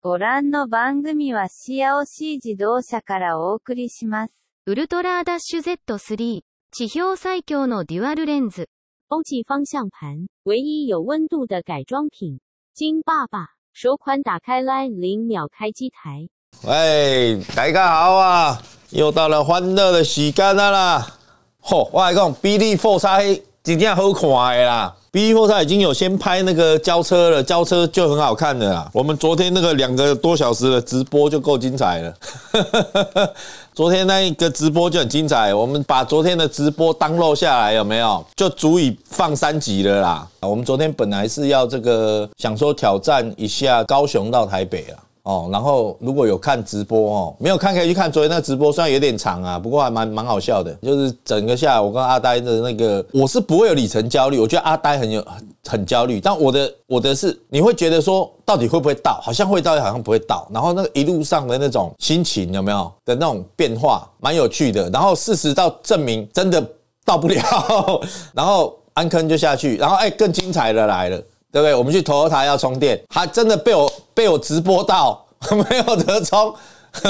ご覧の番組はシアオシー自動車からお送りします。ウルトラダッシュ Z3、地表最強のデュアルレンズ、欧系方向盘、唯一有温度的改装品。金爸爸，首款打开 Line 零秒开机台。喂，大家好啊，又到了欢乐的时间啦吼，我来讲比利富塞。今天好快啦 b Four 他已经有先拍那个交车了，交车就很好看的啦。我们昨天那个两个多小时的直播就够精彩了，昨天那个直播就很精彩。我们把昨天的直播当录下来有没有？就足以放三集了啦。我们昨天本来是要这个想说挑战一下高雄到台北啊。哦，然后如果有看直播哦，没有看可以去看昨天那直播，虽然有点长啊，不过还蛮蛮好笑的。就是整个下来，我跟阿呆的那个，我是不会有里程焦虑，我觉得阿呆很有很焦虑。但我的我的是，你会觉得说到底会不会到，好像会到，好像不会到。然后那个一路上的那种心情有没有的那种变化，蛮有趣的。然后事实到证明真的到不了，然后安坑就下去，然后哎更精彩的来了。对不对？我们去头台要充电，还真的被我被我直播到 没有得充，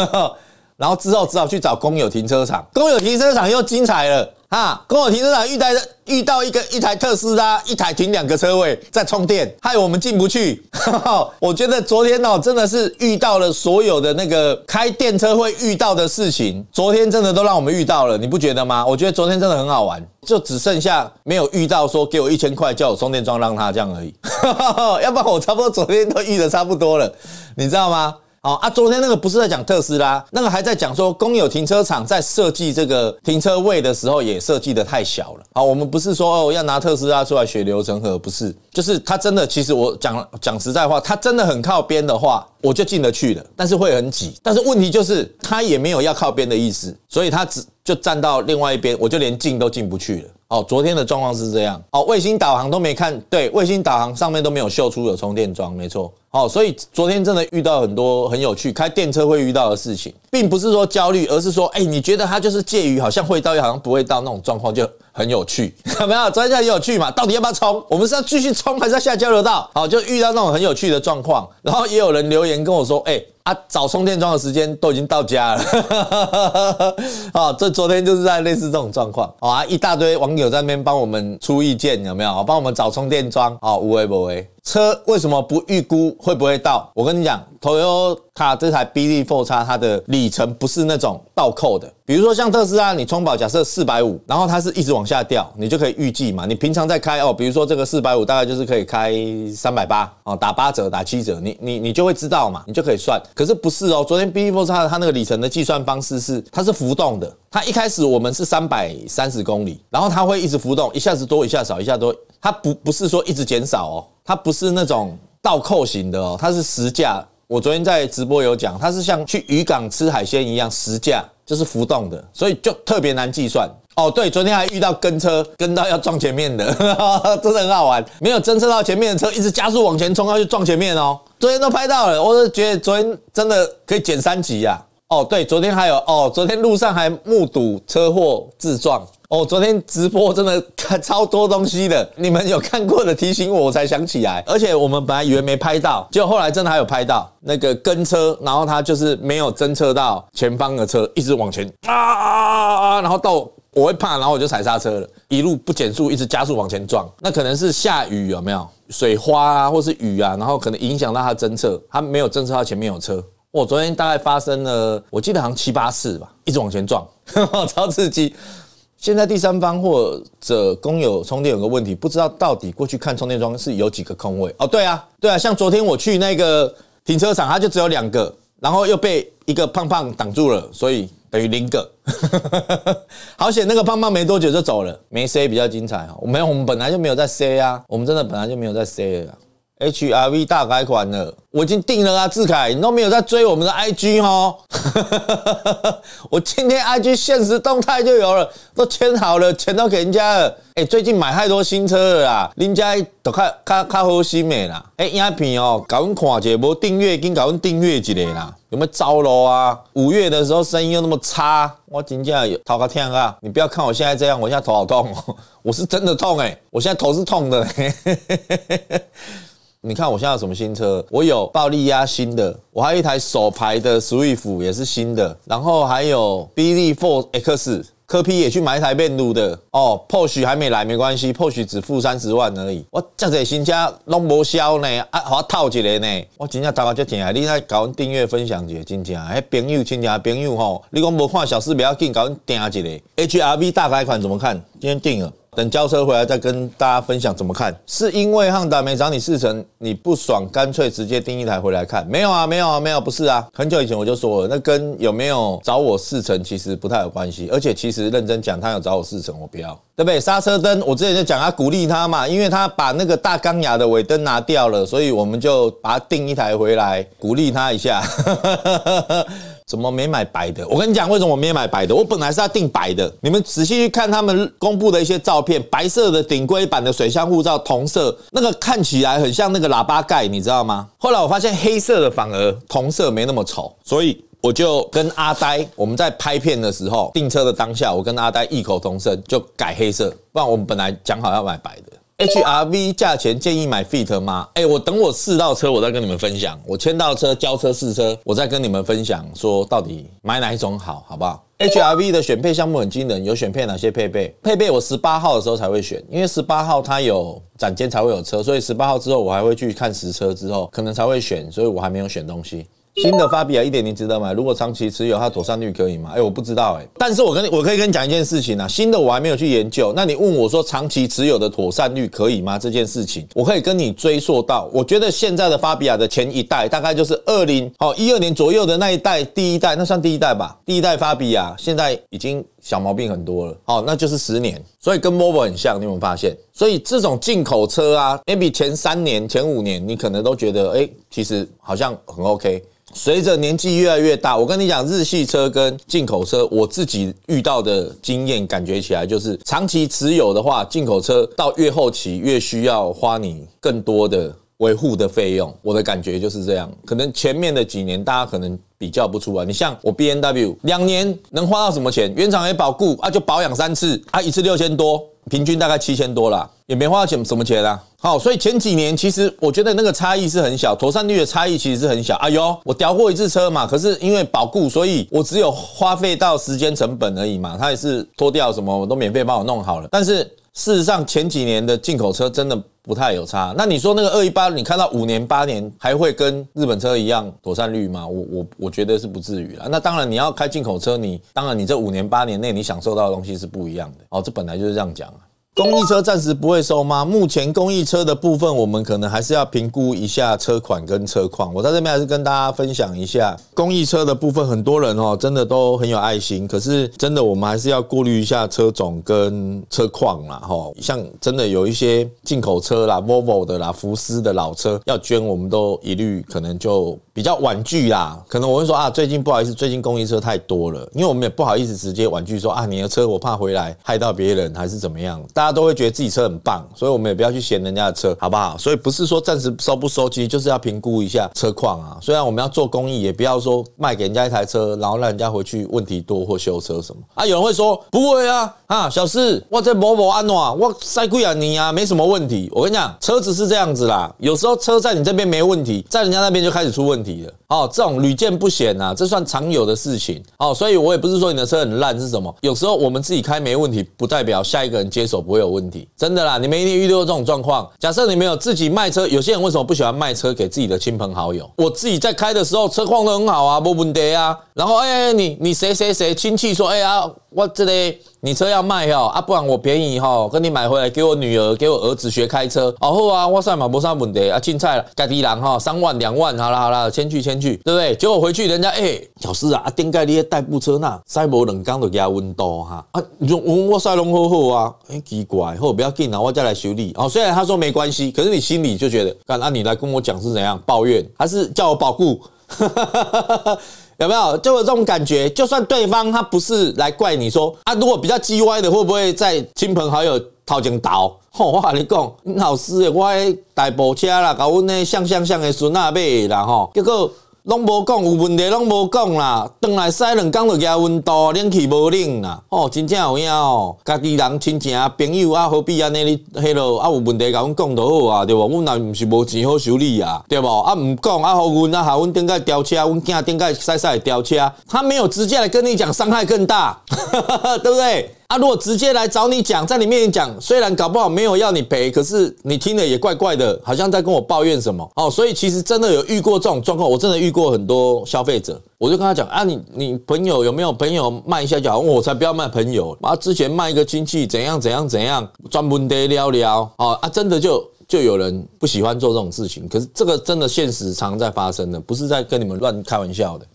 然后之后只好去找工友停车场，工友停车场又精彩了。哈，跟我停车场遇到遇到一个一台特斯拉，一台停两个车位在充电，害我们进不去。我觉得昨天呢，真的是遇到了所有的那个开电车会遇到的事情，昨天真的都让我们遇到了，你不觉得吗？我觉得昨天真的很好玩，就只剩下没有遇到说给我一千块，叫我充电桩让它这样而已。要不然我差不多昨天都遇的差不多了，你知道吗？哦啊，昨天那个不是在讲特斯拉，那个还在讲说公有停车场在设计这个停车位的时候也设计的太小了。好，我们不是说要拿特斯拉出来血流成河，不是，就是它真的。其实我讲讲实在话，它真的很靠边的话，我就进得去了，但是会很挤。但是问题就是它也没有要靠边的意思，所以它只就站到另外一边，我就连进都进不去了。哦，昨天的状况是这样。哦，卫星导航都没看对，卫星导航上面都没有秀出有充电桩，没错。哦，所以昨天真的遇到很多很有趣，开电车会遇到的事情，并不是说焦虑，而是说，哎，你觉得它就是介于好像会到又好像不会到那种状况，就很有趣，有没有？昨天就很有趣嘛，到底要不要充？我们是要继续充还是要下交流道？好，就遇到那种很有趣的状况，然后也有人留言跟我说，哎。啊，找充电桩的时间都已经到家了，啊，这昨天就是在类似这种状况，啊，一大堆网友在那边帮我们出意见，有没有？帮我们找充电桩，啊，无微不微。车为什么不预估会不会到？我跟你讲，o t a 这台 b Four 叉它的里程不是那种倒扣的。比如说像特斯拉，你充保假设四百五，然后它是一直往下掉，你就可以预计嘛。你平常在开哦，比如说这个四百五大概就是可以开三百八哦，打八折打七折，你你你就会知道嘛，你就可以算。可是不是哦，昨天 b Four 叉它那个里程的计算方式是它是浮动的。它一开始我们是三百三十公里，然后它会一直浮动，一下子多一下少一下多，它不不是说一直减少哦。它不是那种倒扣型的哦，它是实价。我昨天在直播有讲，它是像去渔港吃海鲜一样实价，就是浮动的，所以就特别难计算哦。对，昨天还遇到跟车 跟到要撞前面的，真的很好玩。没有侦测到前面的车，一直加速往前冲，要去撞前面哦。昨天都拍到了，我是觉得昨天真的可以减三级呀。哦，对，昨天还有哦，昨天路上还目睹车祸自撞。哦，昨天直播真的超多东西的，你们有看过的提醒我，我才想起来。而且我们本来以为没拍到，结果后来真的还有拍到那个跟车，然后他就是没有侦测到前方的车，一直往前啊啊啊啊！然后到我会怕，然后我就踩刹车了，一路不减速，一直加速往前撞。那可能是下雨有没有水花啊，或是雨啊，然后可能影响到他侦测，他没有侦测到前面有车。我昨天大概发生了，我记得好像七八次吧，一直往前撞，超刺激。现在第三方或者公有充电有个问题，不知道到底过去看充电桩是有几个空位。哦，对啊，对啊，像昨天我去那个停车场，它就只有两个，然后又被一个胖胖挡住了，所以等于零个。好险，那个胖胖没多久就走了，没塞比较精彩哈。我有，我们本来就没有在塞啊，我们真的本来就没有在塞啊。H R V 大改款了，我已经定了啊，志凯，你都没有在追我们的 I G 哈，我今天 I G 现实动态就有了，都签好了，钱都给人家了。哎，最近买太多新车了啦，人家都看看看好心美啦。哎，影片哦，搞阮看者，无订阅跟搞阮订阅一个啦，有有招路啊？五月的时候生意又那么差，我真正头壳痛啊！你不要看我现在这样，我现在头好痛哦，我是真的痛哎，我现在头是痛的。你看我现在有什么新车？我有暴力压新的，我还有一台首牌的 Swift 也是新的，然后还有 b l r x 科皮也去买一台变路的哦。Porsche 还没来，没关系，Porsche 只付三十万而已。我这样子新车弄不销呢，啊，还要套一个呢。我真正大家就订，你来搞订阅分享一下，真正还朋友亲戚朋友吼，你讲无看小事不要紧，搞订一个 HRV 大改款怎么看？今天定了。等交车回来再跟大家分享怎么看？是因为汉达没涨你四成，你不爽，干脆直接订一台回来看？没有啊，没有啊，没有，不是啊。很久以前我就说了，那跟有没有找我四成其实不太有关系。而且其实认真讲，他有找我四成，我不要，对不对？刹车灯，我之前就讲，他鼓励他嘛，因为他把那个大钢牙的尾灯拿掉了，所以我们就把他订一台回来，鼓励他一下。怎么没买白的？我跟你讲，为什么我没买白的？我本来是要订白的。你们仔细去看他们公布的一些照片，白色的顶规版的水箱护罩，同色那个看起来很像那个喇叭盖，你知道吗？后来我发现黑色的反而同色没那么丑，所以我就跟阿呆，我们在拍片的时候订车的当下，我跟阿呆异口同声就改黑色，不然我们本来讲好要买白的。H R V 价钱建议买 Fit 吗？哎，我等我试到车，我再跟你们分享。我签到车、交车、试车，我再跟你们分享，说到底买哪一种好，好不好？H R V 的选配项目很惊人，有选配哪些配备？配备我十八号的时候才会选，因为十八号它有展间才会有车，所以十八号之后我还会去看实车之后，可能才会选，所以我还没有选东西。新的法比亚一点零值得买？如果长期持有，它妥善率可以吗？哎，我不知道哎，但是我跟你，我可以跟你讲一件事情啊。新的我还没有去研究。那你问我说，长期持有的妥善率可以吗？这件事情，我可以跟你追溯到，我觉得现在的法比亚的前一代，大概就是二零哦一二年左右的那一代，第一代，那算第一代吧。第一代法比亚现在已经。小毛病很多了，好，那就是十年，所以跟 mobile 很像，你有没有发现？所以这种进口车啊，maybe 前三年、前五年，你可能都觉得，哎，其实好像很 OK。随着年纪越来越大，我跟你讲，日系车跟进口车，我自己遇到的经验，感觉起来就是，长期持有的话，进口车到越后期越需要花你更多的。维护的费用，我的感觉就是这样。可能前面的几年大家可能比较不出来。你像我 B N W 两年能花到什么钱？原厂也保固啊，就保养三次啊，一次六千多，平均大概七千多啦，也没花到什什么钱啦。好，所以前几年其实我觉得那个差异是很小，妥善率的差异其实是很小。哎呦，我调过一次车嘛，可是因为保固，所以我只有花费到时间成本而已嘛。他也是脱掉什么，我都免费帮我弄好了，但是。事实上，前几年的进口车真的不太有差。那你说那个二一八，你看到五年八年还会跟日本车一样躲善率吗？我我我觉得是不至于了。那当然，你要开进口车，你当然你这五年八年内你享受到的东西是不一样的哦。这本来就是这样讲啊。公益车暂时不会收吗？目前公益车的部分，我们可能还是要评估一下车款跟车况。我在这边还是跟大家分享一下公益车的部分。很多人哦，真的都很有爱心，可是真的我们还是要过滤一下车种跟车况啦。哈，像真的有一些进口车啦、Volvo 的啦、福斯的老车要捐，我们都一律可能就比较婉拒啦。可能我会说啊，最近不好意思，最近公益车太多了，因为我们也不好意思直接婉拒说啊，你的车我怕回来害到别人还是怎么样，大。他都会觉得自己车很棒，所以我们也不要去嫌人家的车，好不好？所以不是说暂时收不收，其实就是要评估一下车况啊。虽然我们要做公益，也不要说卖给人家一台车，然后让人家回去问题多或修车什么啊。有人会说不会啊啊，小四，我在某某安诺，我塞贵啊你啊，没什么问题。我跟你讲，车子是这样子啦，有时候车在你这边没问题，在人家那边就开始出问题了。哦，这种屡见不鲜啊，这算常有的事情。哦，所以我也不是说你的车很烂是什么，有时候我们自己开没问题，不代表下一个人接手。我有问题，真的啦！你们一定遇到过这种状况。假设你没有自己卖车，有些人为什么不喜欢卖车给自己的亲朋好友？我自己在开的时候，车况都很好啊，没问题啊。然后，哎，你你谁谁谁亲戚说，哎呀，我这里。你车要卖哈啊，不然我便宜哈，跟你买回来给我女儿给我儿子学开车，好喝啊！我塞，嘛，博啥问题啊，进菜了，盖地狼哈，三万两万，好了好了，先去先去，对不对？结果回去人家哎，小师啊，啊，丁盖你的代步车那赛摩冷缸的加温度哈啊，你说我哇塞，龙喝喝啊，哎奇怪，后不要紧啊，我再来修理啊。虽然他说没关系，可是你心里就觉得，看那你来跟我讲是怎样抱怨，还是叫我保护？有没有就有这种感觉？就算对方他不是来怪你说啊，如果比较叽歪的，会不会在亲朋好友讨钱倒？吼、我跟你讲，你老师我诶大部车啦，搞阮那像像像的孙阿伯啦吼，结果。拢无讲，有问题拢无讲啦。返来晒两工就加温度，冷气无冷啦。哦，真正有影哦。家己人亲戚朋友啊，何必安尼哩？迄落啊有问题，甲阮讲就好啊，对无？阮那毋是无钱好修理啊，对无？啊毋讲啊，互阮啊互阮顶个吊车，阮惊顶个晒晒吊车。他没有直接来跟你讲，伤害更大，对不对？啊！如果直接来找你讲，在你面前讲，虽然搞不好没有要你赔，可是你听了也怪怪的，好像在跟我抱怨什么哦。所以其实真的有遇过这种状况，我真的遇过很多消费者，我就跟他讲啊，你你朋友有没有朋友卖一下假？我才不要卖朋友啊！之前卖一个亲戚怎样怎样怎样，专门得聊聊哦啊！真的就就有人不喜欢做这种事情，可是这个真的现实常在发生的，不是在跟你们乱开玩笑的。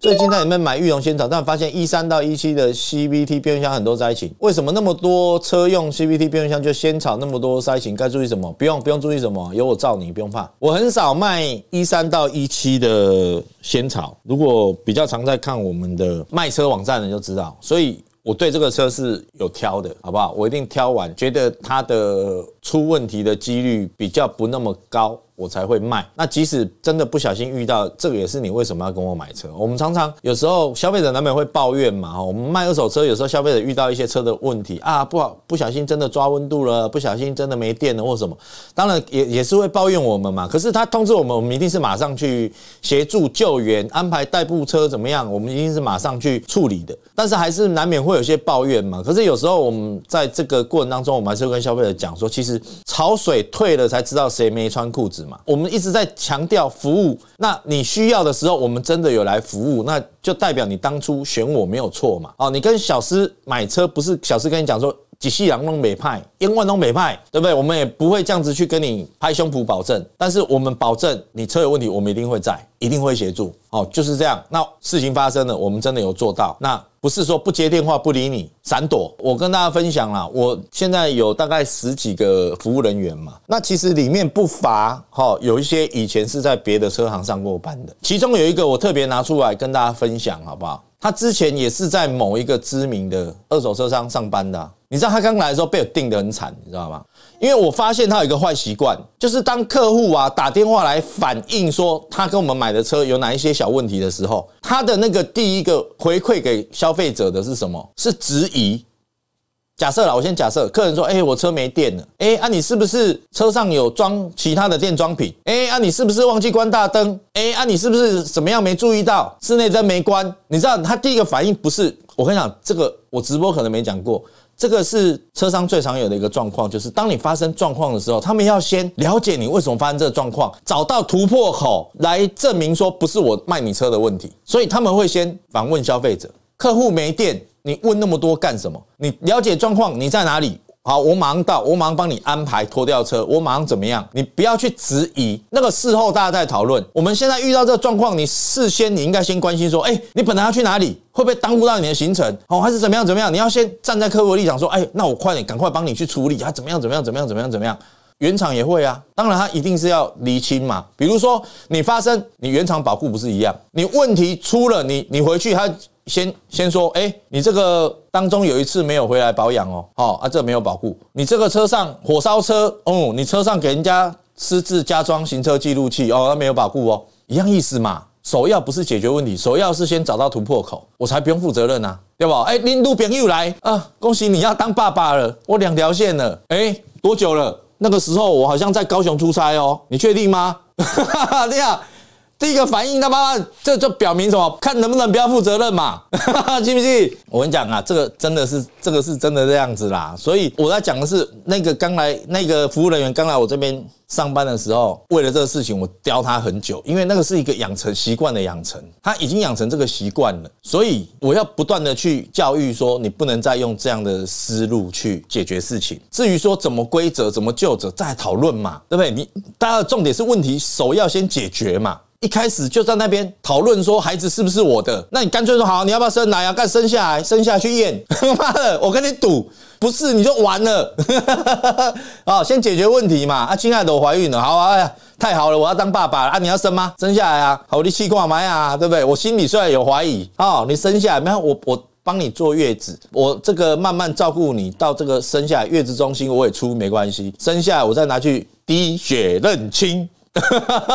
最近在里面买玉龙仙草，但发现一三到一七的 CVT 变速箱很多灾情。为什么那么多车用 CVT 变速箱就仙草那么多灾情？该注意什么？不用，不用注意什么，有我罩你，不用怕。我很少卖一三到一七的仙草，如果比较常在看我们的卖车网站的就知道，所以我对这个车是有挑的，好不好？我一定挑完，觉得它的。出问题的几率比较不那么高，我才会卖。那即使真的不小心遇到这个，也是你为什么要跟我买车？我们常常有时候消费者难免会抱怨嘛，哦，我们卖二手车，有时候消费者遇到一些车的问题啊，不好，不小心真的抓温度了，不小心真的没电了或什么，当然也也是会抱怨我们嘛。可是他通知我们，我们一定是马上去协助救援，安排代步车怎么样？我们一定是马上去处理的。但是还是难免会有些抱怨嘛。可是有时候我们在这个过程当中，我们还是会跟消费者讲说，其实。潮水退了才知道谁没穿裤子嘛。我们一直在强调服务，那你需要的时候，我们真的有来服务，那就代表你当初选我没有错嘛。哦，你跟小司买车不是小司跟你讲说。几系、两龙美派、英文龙美派，对不对？我们也不会这样子去跟你拍胸脯保证，但是我们保证你车有问题，我们一定会在，一定会协助。哦，就是这样。那事情发生了，我们真的有做到。那不是说不接电话、不理你、闪躲。我跟大家分享了，我现在有大概十几个服务人员嘛。那其实里面不乏哈，有一些以前是在别的车行上过班的。其中有一个我特别拿出来跟大家分享，好不好？他之前也是在某一个知名的二手车商上班的。你知道他刚来的时候被我定得很惨，你知道吗？因为我发现他有一个坏习惯，就是当客户啊打电话来反映说他跟我们买的车有哪一些小问题的时候，他的那个第一个回馈给消费者的是什么？是质疑。假设啦，我先假设，客人说：“哎，我车没电了。”哎，啊，你是不是车上有装其他的电装品？哎，啊，你是不是忘记关大灯？哎，啊，你是不是怎么样没注意到室内灯没关？你知道他第一个反应不是我跟你讲，这个我直播可能没讲过。这个是车商最常有的一个状况，就是当你发生状况的时候，他们要先了解你为什么发生这状况，找到突破口来证明说不是我卖你车的问题，所以他们会先访问消费者。客户没电，你问那么多干什么？你了解状况，你在哪里？好，我马上到，我马上帮你安排拖吊车，我马上怎么样？你不要去质疑那个事后大家在讨论。我们现在遇到这个状况，你事先你应该先关心说，哎，你本来要去哪里，会不会耽误到你的行程？哦，还是怎么样怎么样？你要先站在客户的立场说，哎，那我快点赶快帮你去处理，啊，怎么样怎么样怎么样怎么样怎么样？原厂也会啊，当然他一定是要厘清嘛。比如说你发生，你原厂保护不是一样？你问题出了，你你回去他。先先说，哎，你这个当中有一次没有回来保养哦，好啊，这没有保护。你这个车上火烧车，哦，你车上给人家私自加装行车记录器，哦，那没有保护哦，一样意思嘛。首要不是解决问题，首要是先找到突破口，我才不用负责任呐，对不？哎，路边又来啊，恭喜你要当爸爸了，我两条线了，哎，多久了？那个时候我好像在高雄出差哦，你确定吗？这样。第一个反应，他妈这就表明什么？看能不能不要负责任嘛？信 不信？我跟你讲啊，这个真的是这个是真的这样子啦。所以我要讲的是，那个刚来那个服务人员刚来我这边上班的时候，为了这个事情，我刁他很久，因为那个是一个养成习惯的养成，他已经养成这个习惯了，所以我要不断的去教育说，你不能再用这样的思路去解决事情。至于说怎么规则怎么就责，再讨论嘛，对不对？你大家重点是问题首要先解决嘛。一开始就在那边讨论说孩子是不是我的，那你干脆说好，你要不要生？来呀？干生下来，生下去验。妈的，我跟你赌，不是你就完了。啊，先解决问题嘛。啊，亲爱的，我怀孕了，好啊，哎呀，太好了，我要当爸爸了啊！你要生吗？生下来啊，好，你就气矿埋啊，对不对？我心里虽然有怀疑，好，你生下，有？我我帮你坐月子，我这个慢慢照顾你到这个生下月子中心，我也出没关系。生下我再拿去滴血认亲。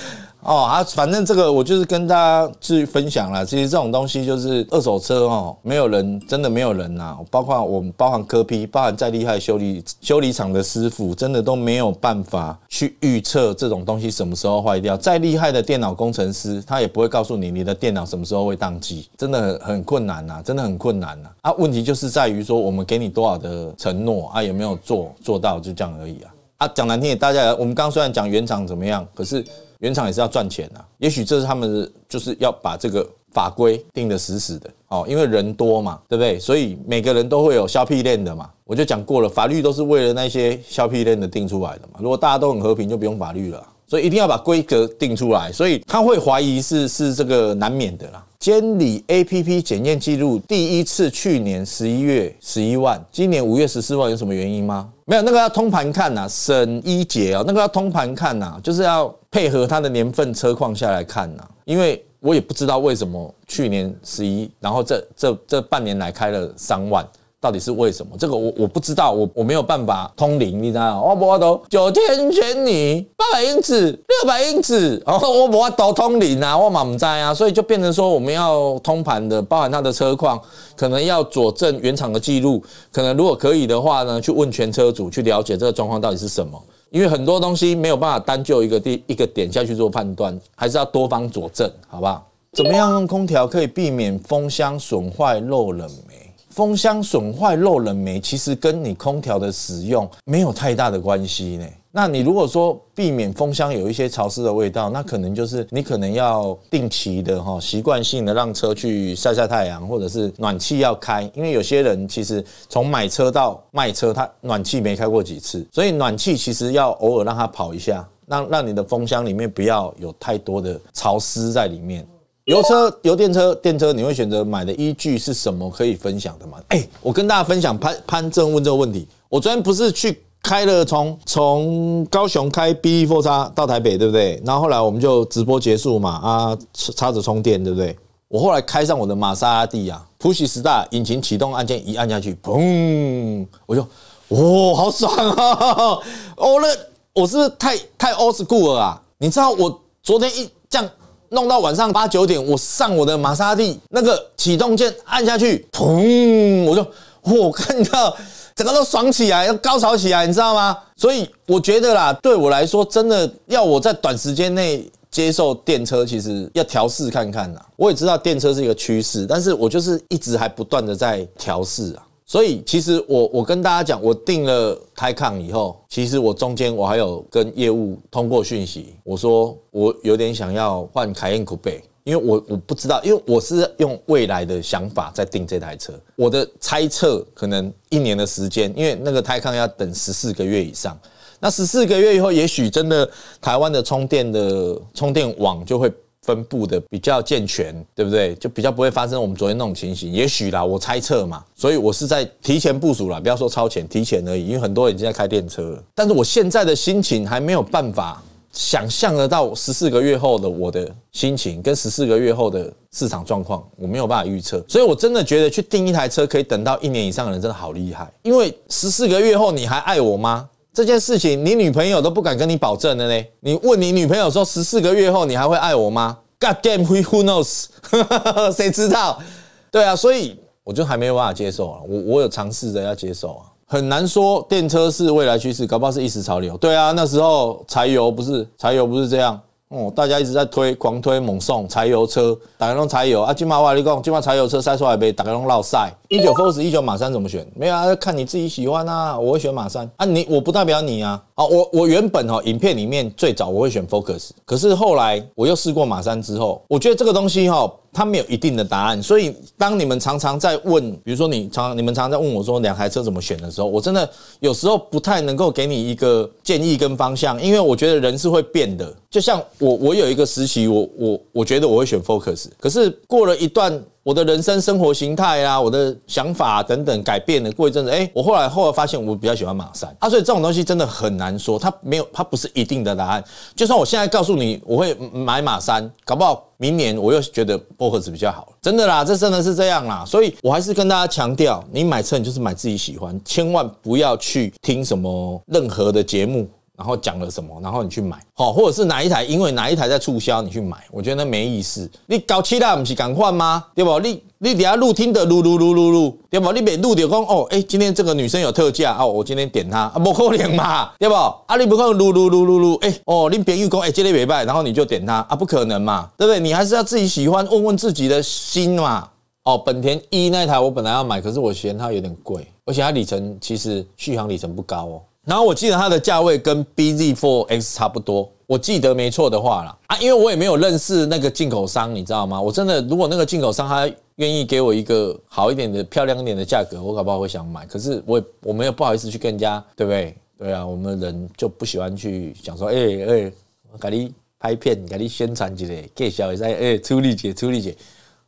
哦啊，反正这个我就是跟大家去分享了。其实这种东西就是二手车哦，没有人真的没有人呐，包括我们，包含科批，包含再厉害修理修理厂的师傅，真的都没有办法去预测这种东西什么时候坏掉。再厉害的电脑工程师，他也不会告诉你你的电脑什么时候会宕机，真的很很困难呐，真的很困难呐。啊，问题就是在于说我们给你多少的承诺啊，有没有做做到，就这样而已啊。啊，讲难听，点，大家我们刚虽然讲原厂怎么样，可是。原厂也是要赚钱呐，也许这是他们就是要把这个法规定得死死的，哦，因为人多嘛，对不对？所以每个人都会有削皮链的嘛，我就讲过了，法律都是为了那些削皮链的定出来的嘛。如果大家都很和平，就不用法律了。所以一定要把规格定出来，所以他会怀疑是是这个难免的啦。监理 A P P 检验记录第一次去年十一月十一万，今年五月十四万，有什么原因吗？没有，那个要通盘看呐，审一节啊，那个要通盘看呐，就是要配合它的年份车况下来看呐，因为我也不知道为什么去年十一，然后这这这半年来开了三万。到底是为什么？这个我我不知道，我我没有办法通灵。你知道吗？我不会九天玄女八百英尺六百英尺，哦，我不会都通灵啊，我满不在啊，所以就变成说我们要通盘的，包含它的车况，可能要佐证原厂的记录，可能如果可以的话呢，去问全车主，去了解这个状况到底是什么。因为很多东西没有办法单就一个地一个点下去做判断，还是要多方佐证，好不好？怎么样用空调可以避免风箱损坏漏冷媒？风箱损坏漏冷媒，其实跟你空调的使用没有太大的关系呢。那你如果说避免风箱有一些潮湿的味道，那可能就是你可能要定期的哈，习惯性的让车去晒晒太阳，或者是暖气要开，因为有些人其实从买车到卖车，他暖气没开过几次，所以暖气其实要偶尔让它跑一下，让让你的风箱里面不要有太多的潮湿在里面。油车、油电车、电车，你会选择买的依据是什么？可以分享的吗？哎，我跟大家分享，潘潘正问这个问题。我昨天不是去开了从从高雄开 b e Four 叉到台北，对不对？然后后来我们就直播结束嘛，啊，插着充电，对不对？我后来开上我的玛莎拉蒂啊，普喜时代引擎启动按键一按下去，砰！我就哇，好爽啊！哦，那我是不是太太 old school 啊？你知道我昨天一这样。弄到晚上八九点，我上我的玛莎拉蒂，那个启动键按下去，砰！我就我看到整个都爽起来，要高潮起来，你知道吗？所以我觉得啦，对我来说，真的要我在短时间内接受电车，其实要调试看看的。我也知道电车是一个趋势，但是我就是一直还不断的在调试啊。所以其实我我跟大家讲，我订了泰康以后，其实我中间我还有跟业务通过讯息，我说我有点想要换凯宴古贝，因为我我不知道，因为我是用未来的想法在订这台车，我的猜测可能一年的时间，因为那个泰康要等十四个月以上，那十四个月以后，也许真的台湾的充电的充电网就会。分布的比较健全，对不对？就比较不会发生我们昨天那种情形。也许啦，我猜测嘛，所以我是在提前部署了，不要说超前，提前而已。因为很多人已经在开电车，了，但是我现在的心情还没有办法想象得到十四个月后的我的心情跟十四个月后的市场状况，我没有办法预测。所以我真的觉得去订一台车可以等到一年以上的人真的好厉害，因为十四个月后你还爱我吗？这件事情，你女朋友都不敢跟你保证的呢。你问你女朋友说，十四个月后你还会爱我吗？God damn, who knows？谁知道？对啊，所以我就还没有办法接受啊。我我有尝试着要接受啊，很难说电车是未来趋势，搞不好是一时潮流。对啊，那时候柴油不是，柴油不是这样。哦，大家一直在推，狂推猛送柴油车，打开用柴油啊！金马瓦力工，金马柴油车塞出来呗，打开用落塞。一九 Focus，一九马三怎么选？没有，啊，看你自己喜欢啊！我会选马三啊，你我不代表你啊。好，我我原本哦，影片里面最早我会选 Focus，可是后来我又试过马三之后，我觉得这个东西哈。它没有一定的答案，所以当你们常常在问，比如说你常你们常常在问我说两台车怎么选的时候，我真的有时候不太能够给你一个建议跟方向，因为我觉得人是会变的。就像我，我有一个实习，我我我觉得我会选 Focus，可是过了一段。我的人生生活形态啊，我的想法等等改变了。过一阵子，哎，我后来后来发现我比较喜欢马三啊，所以这种东西真的很难说，它没有，它不是一定的答案。就算我现在告诉你我会买马三，搞不好明年我又觉得薄荷子比较好，真的啦，这真的是这样啦。所以我还是跟大家强调，你买车你就是买自己喜欢，千万不要去听什么任何的节目。然后讲了什么，然后你去买，好，或者是哪一台，因为哪一台在促销，你去买，我觉得那没意思。你搞其他不是赶快吗？对不？你你底下录听的，录录录录录，对不？你每录就讲哦，哎，今天这个女生有特价哦，我今天点她，啊，不可能嘛，对不？啊，你不能录录录录录，哎哦，你别员工哎，今天别拜，然后你就点她，啊，不可能嘛，对不对？你还是要自己喜欢，问问自己的心嘛。哦，本田 E 那台我本来要买，可是我嫌它有点贵，而且它里程其实续航里程不高哦。然后我记得它的价位跟 B Z Four X 差不多，我记得没错的话啦。啊，因为我也没有认识那个进口商，你知道吗？我真的如果那个进口商他愿意给我一个好一点的、漂亮一点的价格，我搞不好会想买。可是我也我没有不好意思去跟人家，对不对？对啊，我们人就不喜欢去想说，哎哎，我给你拍片，给你宣传之类，介绍一下，哎，初丽姐，初丽姐。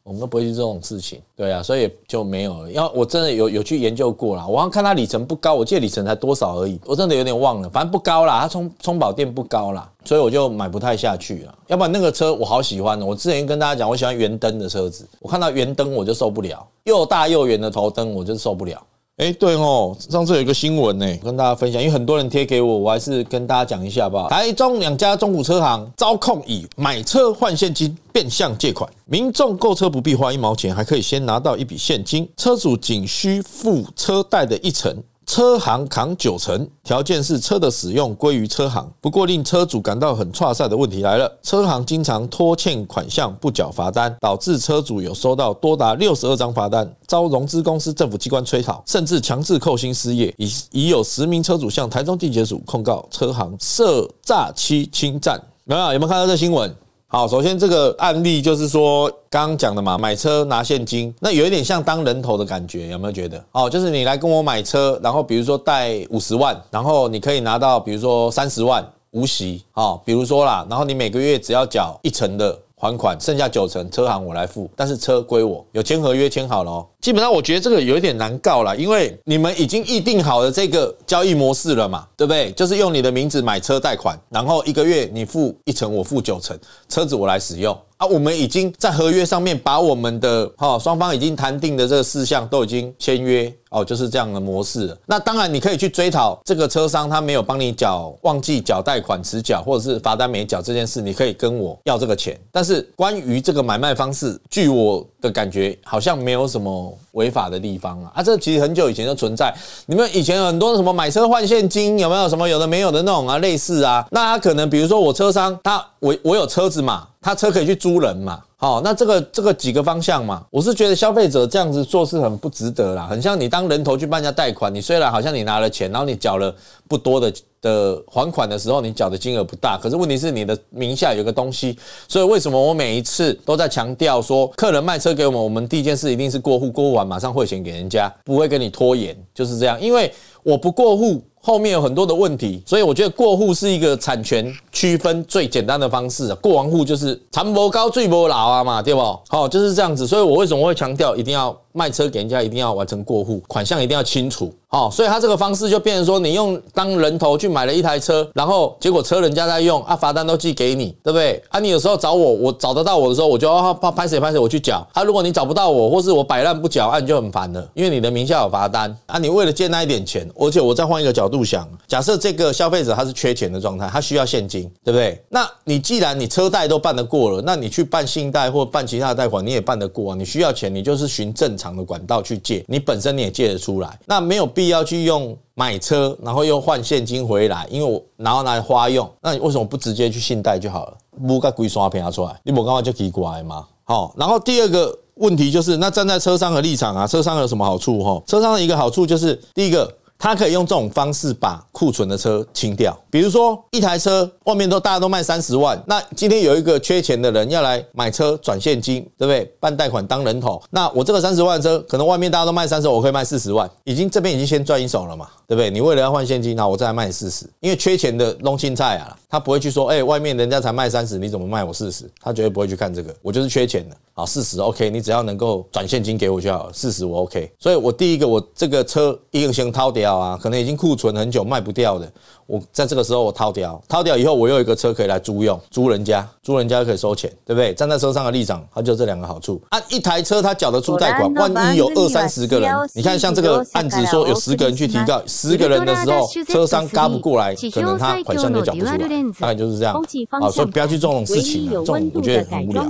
我们都不会做这种事情，对啊，所以就没有。因为我真的有有去研究过啦，我好像看它里程不高，我记里程才多少而已，我真的有点忘了，反正不高啦，它充充饱电不高啦，所以我就买不太下去了。要不然那个车我好喜欢的，我之前跟大家讲，我喜欢圆灯的车子，我看到圆灯我就受不了，又大又圆的头灯我就受不了。哎，对哦，上次有一个新闻呢，跟大家分享，因为很多人贴给我，我还是跟大家讲一下吧。台中两家中古车行招控以买车换现金变相借款，民众购车不必花一毛钱，还可以先拿到一笔现金，车主仅需付车贷的一成。车行扛九成，条件是车的使用归于车行。不过，令车主感到很挫败的问题来了：车行经常拖欠款项不缴罚单，导致车主有收到多达六十二张罚单，遭融资公司、政府机关催讨，甚至强制扣薪失业。已已有十名车主向台中地检署控告车行涉诈欺侵占。有没有？有没有看到这新闻？好，首先这个案例就是说刚刚讲的嘛，买车拿现金，那有一点像当人头的感觉，有没有觉得？哦，就是你来跟我买车，然后比如说贷五十万，然后你可以拿到比如说三十万无息，哦，比如说啦，然后你每个月只要缴一成的。还款剩下九成，车行我来付，但是车归我，有签合约签好了。基本上我觉得这个有点难告了，因为你们已经预定好了这个交易模式了嘛，对不对？就是用你的名字买车贷款，然后一个月你付一成，我付九成，车子我来使用。啊，我们已经在合约上面把我们的哈双方已经谈定的这个事项都已经签约哦，就是这样的模式。那当然你可以去追讨这个车商他没有帮你缴忘记缴贷款迟缴或者是罚单没缴这件事，你可以跟我要这个钱。但是关于这个买卖方式，据我的感觉，好像没有什么违法的地方啊。啊，这其实很久以前就存在，你们以前很多什么买车换现金有没有什么有的没有的那种啊，类似啊。那他可能比如说我车商他我我有车子嘛。他车可以去租人嘛？好，那这个这个几个方向嘛？我是觉得消费者这样子做事很不值得啦，很像你当人头去办家贷款，你虽然好像你拿了钱，然后你缴了不多的的还款的时候，你缴的金额不大，可是问题是你的名下有个东西，所以为什么我每一次都在强调说，客人卖车给我们，我们第一件事一定是过户，过户完马上汇钱给人家，不会跟你拖延，就是这样，因为我不过户。后面有很多的问题，所以我觉得过户是一个产权区分最简单的方式啊。过完户就是长不高，最不老啊嘛，对不？好，就是这样子。所以我为什么会强调一定要？卖车给人家一定要完成过户，款项一定要清楚，好，所以他这个方式就变成说，你用当人头去买了一台车，然后结果车人家在用啊，罚单都寄给你，对不对？啊，你有时候找我，我找得到我的时候，我就啊，拍谁拍谁，我去缴啊。如果你找不到我，或是我摆烂不缴，那你就很烦了，因为你的名下有罚单啊。你为了借那一点钱，而且我再换一个角度想，假设这个消费者他是缺钱的状态，他需要现金，对不对？那你既然你车贷都办得过了，那你去办信贷或办其他的贷款你也办得过啊。你需要钱，你就是寻正常。常的管道去借，你本身你也借得出来，那没有必要去用买车，然后又换现金回来，因为我然后来花用，那你为什么不直接去信贷就好了？不，个龟刷平出来，你不干嘛就提过来嘛？好，然后第二个问题就是，那站在车商的立场啊，车商有什么好处？哈，车商的一个好处就是，第一个。他可以用这种方式把库存的车清掉，比如说一台车外面都大家都卖三十万，那今天有一个缺钱的人要来买车转现金，对不对？办贷款当人头，那我这个三十万车可能外面大家都卖三十，我可以卖四十万，已经这边已经先赚一手了嘛，对不对？你为了要换现金，那我再来卖四十，因为缺钱的弄青菜啊，他不会去说，哎，外面人家才卖三十，你怎么卖我四十？他绝对不会去看这个，我就是缺钱的。啊，四十，OK，你只要能够转现金给我就好，四十我 OK。所以，我第一个，我这个车一定先掏掉啊，可能已经库存很久卖不掉的。我在这个时候我掏掉，掏掉以后我又有一个车可以来租用，租人家，租人家可以收钱，对不对？站在车商的立场，它就这两个好处啊，一台车他缴得出贷款，万一有二三十个人，你看像这个案子说有十个人去提告，十个人的时候，车商嘎不过来，可能他款项就缴不出，大概就是这样啊。所以不要去做这种事情，种我觉得很无聊。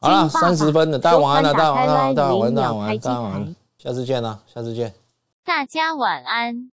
好了，三十分的，大家晚安了，大家晚安，大家晚安，大家晚安，大家晚安，下次见了，下次见，大家晚安。